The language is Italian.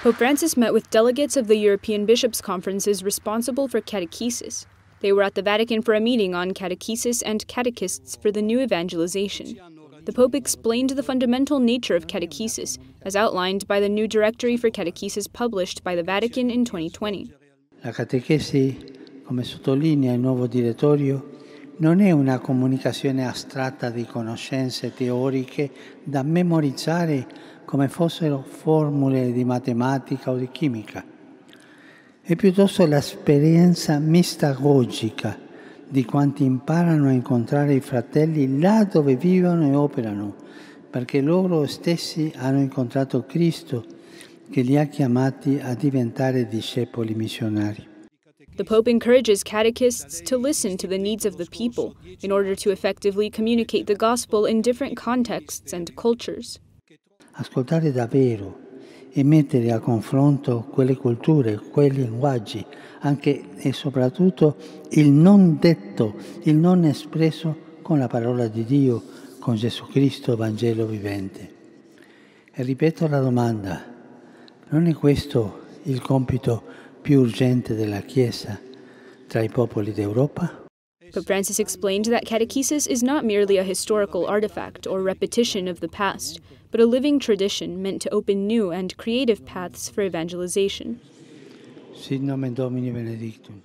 Pope Francis met with delegates of the European Bishops' Conferences responsible for catechesis. They were at the Vatican for a meeting on catechesis and catechists for the new evangelization. The Pope explained the fundamental nature of catechesis, as outlined by the new Directory for Catechesis published by the Vatican in 2020. La catechesi, come sottolinea il nuovo direttorio, non è una comunicazione astratta di conoscenze teoriche da memorizzare come fossero formule di matematica o di chimica, è piuttosto l'esperienza mistagogica di quanti imparano a incontrare i fratelli là dove vivono e operano, perché loro stessi hanno incontrato Cristo che li ha chiamati a diventare discepoli missionari. The Pope encourages catechists to listen to the needs of the people in order to effectively communicate the gospel in different contexts and cultures ascoltare davvero e mettere a confronto quelle culture, quei linguaggi, anche e soprattutto il non detto, il non espresso con la parola di Dio, con Gesù Cristo, Vangelo vivente. E ripeto la domanda, non è questo il compito più urgente della Chiesa tra i popoli d'Europa? But Francis explained that catechesis is not merely a historical artifact or repetition of the past, but a living tradition meant to open new and creative paths for evangelization. Sit nomen Domini benedictum.